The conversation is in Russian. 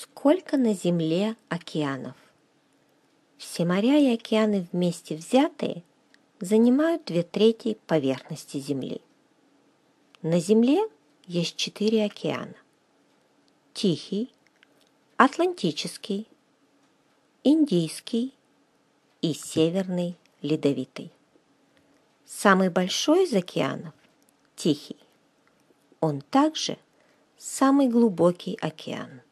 сколько на Земле океанов. Все моря и океаны вместе взятые занимают две трети поверхности Земли. На Земле есть четыре океана. Тихий, Атлантический, Индийский и Северный Ледовитый. Самый большой из океанов – Тихий. Он также самый глубокий океан.